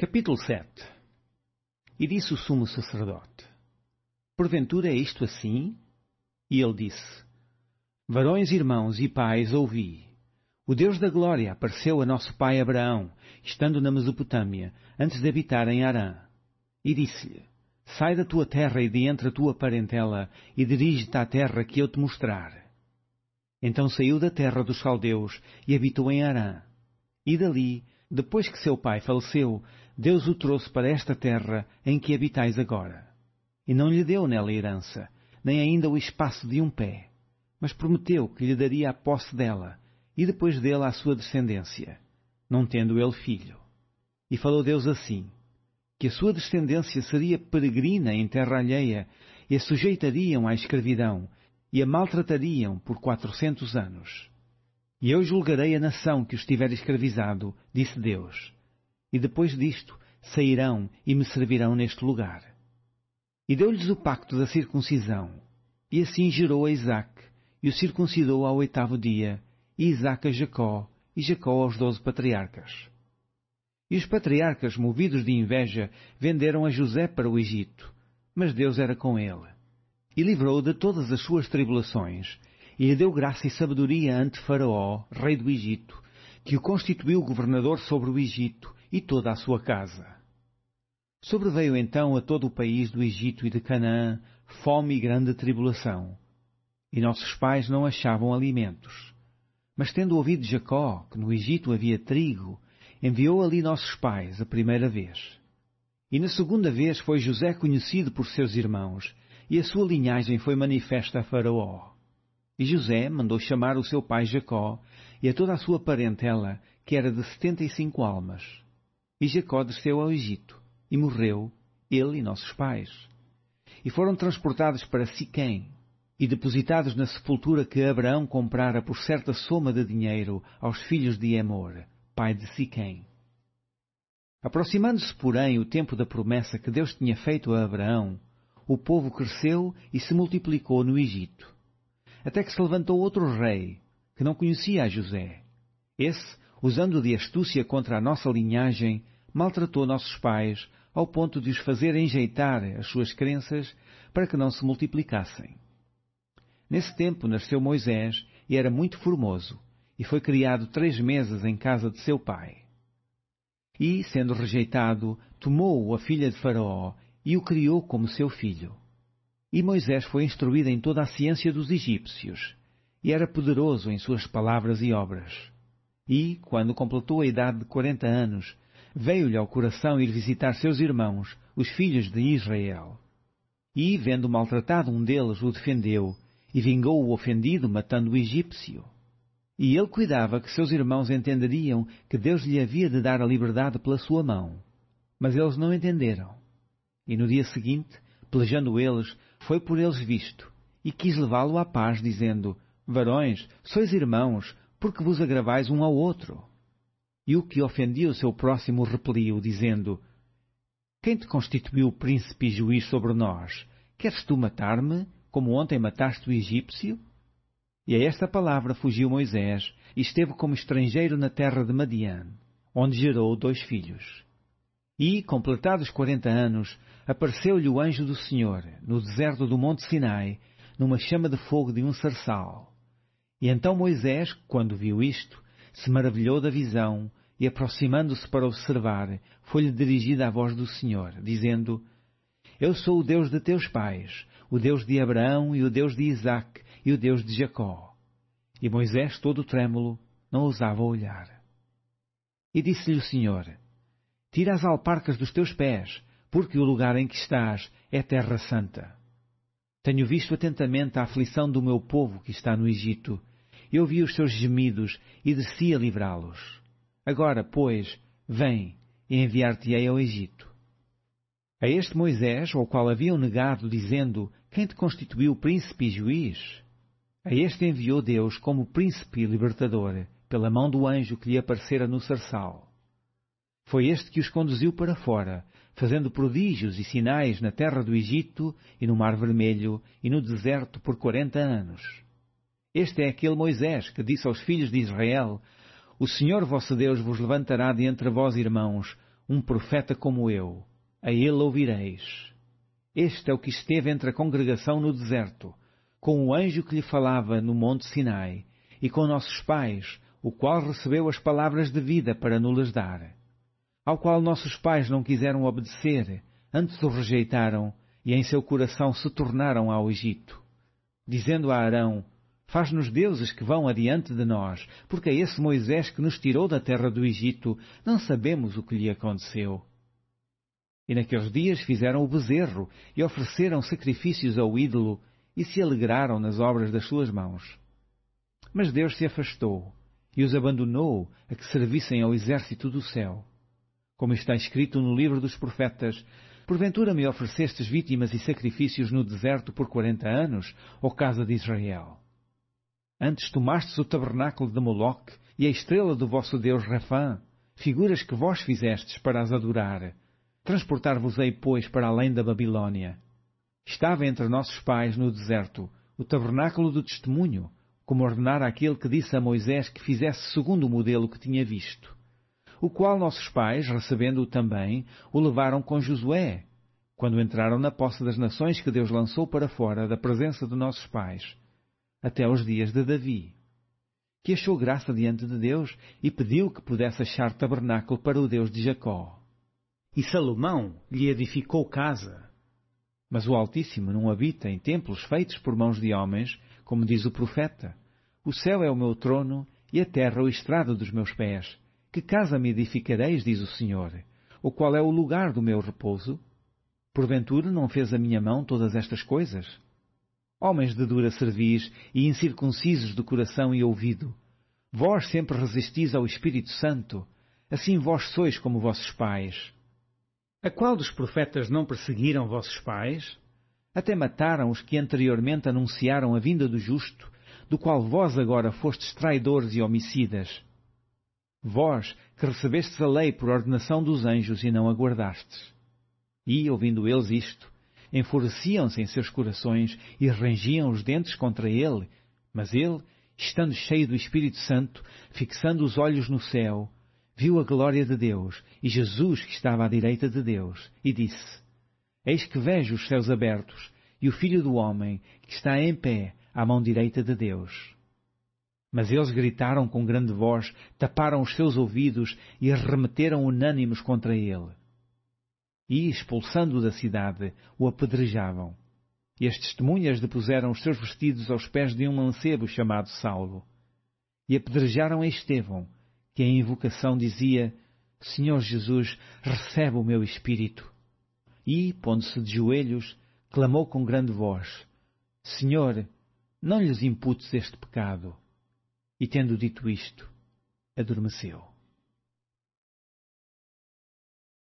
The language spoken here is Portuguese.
Capítulo 7 E disse o sumo sacerdote: Porventura é isto assim? E ele disse: Varões, irmãos e pais, ouvi. O Deus da glória apareceu a nosso pai Abraão, estando na Mesopotâmia, antes de habitar em Harã. E disse-lhe: Sai da tua terra e de entre a tua parentela, e dirige-te à terra que eu te mostrar. Então saiu da terra dos caldeus e habitou em Harã. E dali, depois que seu pai faleceu, Deus o trouxe para esta terra em que habitais agora. E não lhe deu nela herança, nem ainda o espaço de um pé, mas prometeu que lhe daria a posse dela, e depois dela a sua descendência, não tendo ele filho. E falou Deus assim: que a sua descendência seria peregrina em terra alheia, e a sujeitariam à escravidão, e a maltratariam por quatrocentos anos. E eu julgarei a nação que os tiver escravizado, disse Deus e depois disto sairão e me servirão neste lugar. E deu-lhes o pacto da circuncisão, e assim gerou a Isaac, e o circuncidou ao oitavo dia, e Isaac a Jacó, e Jacó aos doze patriarcas. E os patriarcas, movidos de inveja, venderam a José para o Egito, mas Deus era com ele, e livrou-o de todas as suas tribulações, e lhe deu graça e sabedoria ante Faraó, rei do Egito, que o constituiu governador sobre o Egito, e toda a sua casa. Sobreveio então a todo o país do Egito e de Canaã fome e grande tribulação, e nossos pais não achavam alimentos. Mas tendo ouvido Jacó que no Egito havia trigo, enviou ali nossos pais a primeira vez. E na segunda vez foi José conhecido por seus irmãos, e a sua linhagem foi manifesta a Faraó. E José mandou chamar o seu pai Jacó e a toda a sua parentela, que era de setenta e cinco almas e Jacó desceu ao Egito, e morreu, ele e nossos pais. E foram transportados para Siquém, e depositados na sepultura que Abraão comprara por certa soma de dinheiro aos filhos de Emor, pai de Siquém. Aproximando-se, porém, o tempo da promessa que Deus tinha feito a Abraão, o povo cresceu e se multiplicou no Egito. Até que se levantou outro rei, que não conhecia a José. Esse, usando de astúcia contra a nossa linhagem, maltratou nossos pais ao ponto de os fazer enjeitar as suas crenças para que não se multiplicassem. Nesse tempo nasceu Moisés e era muito formoso, e foi criado três meses em casa de seu pai. E, sendo rejeitado, tomou-o a filha de Faraó e o criou como seu filho. E Moisés foi instruído em toda a ciência dos egípcios, e era poderoso em suas palavras e obras. E, quando completou a idade de quarenta anos, veio-lhe ao coração ir visitar seus irmãos, os filhos de Israel. E, vendo maltratado um deles, o defendeu, e vingou o ofendido, matando o egípcio. E ele cuidava que seus irmãos entenderiam que Deus lhe havia de dar a liberdade pela sua mão. Mas eles não entenderam. E no dia seguinte, pelejando eles, foi por eles visto, e quis levá-lo à paz, dizendo: Varões, sois irmãos, porque vos agravais um ao outro. E o que ofendia o seu próximo repeliu, dizendo: Quem te constituiu príncipe e juiz sobre nós? Queres tu matar-me, como ontem mataste o egípcio? E a esta palavra fugiu Moisés e esteve como estrangeiro na terra de Madian, onde gerou dois filhos. E, completados quarenta anos, apareceu-lhe o anjo do Senhor, no deserto do Monte Sinai, numa chama de fogo de um sarçal. E então Moisés, quando viu isto, se maravilhou da visão e, aproximando-se para observar, foi-lhe dirigida a voz do Senhor, dizendo: Eu sou o Deus de teus pais, o Deus de Abraão e o Deus de Isaac e o Deus de Jacó. E Moisés, todo trêmulo, não ousava olhar. E disse-lhe o Senhor: Tira as alparcas dos teus pés, porque o lugar em que estás é terra santa. Tenho visto atentamente a aflição do meu povo que está no Egito e ouvia os seus gemidos e a livrá-los. Agora, pois, vem e enviar-te-ei ao Egito. A este Moisés, ao qual haviam negado, dizendo: Quem te constituiu príncipe e juiz? A este enviou Deus como príncipe e libertador, pela mão do anjo que lhe aparecera no sarçal. Foi este que os conduziu para fora, fazendo prodígios e sinais na terra do Egito e no Mar Vermelho e no deserto por quarenta anos. Este é aquele Moisés que disse aos filhos de Israel: O Senhor vosso Deus vos levantará de entre vós, irmãos, um profeta como eu. A ele ouvireis. Este é o que esteve entre a congregação no deserto, com o anjo que lhe falava no monte Sinai, e com nossos pais, o qual recebeu as palavras de vida para nulas dar. Ao qual nossos pais não quiseram obedecer, antes o rejeitaram, e em seu coração se tornaram ao Egito, dizendo a Arão, Faz-nos deuses que vão adiante de nós, porque é esse Moisés que nos tirou da terra do Egito. Não sabemos o que lhe aconteceu. E naqueles dias fizeram o bezerro e ofereceram sacrifícios ao ídolo e se alegraram nas obras das suas mãos. Mas Deus se afastou e os abandonou a que servissem ao exército do céu. Como está escrito no livro dos profetas, porventura me oferecestes vítimas e sacrifícios no deserto por quarenta anos, ó casa de Israel. Antes tomastes o tabernáculo de Moloque e a estrela do vosso Deus Rafã, figuras que vós fizestes para as adorar. Transportar-vos-ei, pois, para além da Babilônia. Estava entre nossos pais no deserto o tabernáculo do testemunho, como ordenara aquele que disse a Moisés que fizesse segundo o modelo que tinha visto, o qual nossos pais, recebendo-o também, o levaram com Josué, quando entraram na posse das nações que Deus lançou para fora da presença de nossos pais, até aos dias de Davi, que achou graça diante de Deus e pediu que pudesse achar tabernáculo para o Deus de Jacó. E Salomão lhe edificou casa. Mas o Altíssimo não habita em templos feitos por mãos de homens, como diz o profeta. O céu é o meu trono e a terra o estrado dos meus pés. Que casa me edificareis, diz o Senhor? Ou qual é o lugar do meu repouso? Porventura não fez a minha mão todas estas coisas? homens de dura cerviz e incircuncisos do coração e ouvido. Vós sempre resistis ao Espírito Santo, assim vós sois como vossos pais. A qual dos profetas não perseguiram vossos pais? Até mataram os que anteriormente anunciaram a vinda do justo, do qual vós agora fostes traidores e homicidas. Vós, que recebestes a lei por ordenação dos anjos e não aguardastes. E, ouvindo eles isto, enfureciam-se em seus corações e rangiam os dentes contra ele. Mas ele, estando cheio do Espírito Santo, fixando os olhos no céu, viu a glória de Deus e Jesus que estava à direita de Deus, e disse: Eis que vejo os céus abertos e o Filho do Homem que está em pé à mão direita de Deus. Mas eles gritaram com grande voz, taparam os seus ouvidos e arremeteram unânimes contra ele e, expulsando-o da cidade, o apedrejavam. E as testemunhas depuseram os seus vestidos aos pés de um mancebo chamado Saulo. E apedrejaram a Estevão, que em invocação dizia: Senhor Jesus, recebe o meu espírito. E, pondo-se de joelhos, clamou com grande voz: Senhor, não lhes imputes este pecado. E tendo dito isto, adormeceu.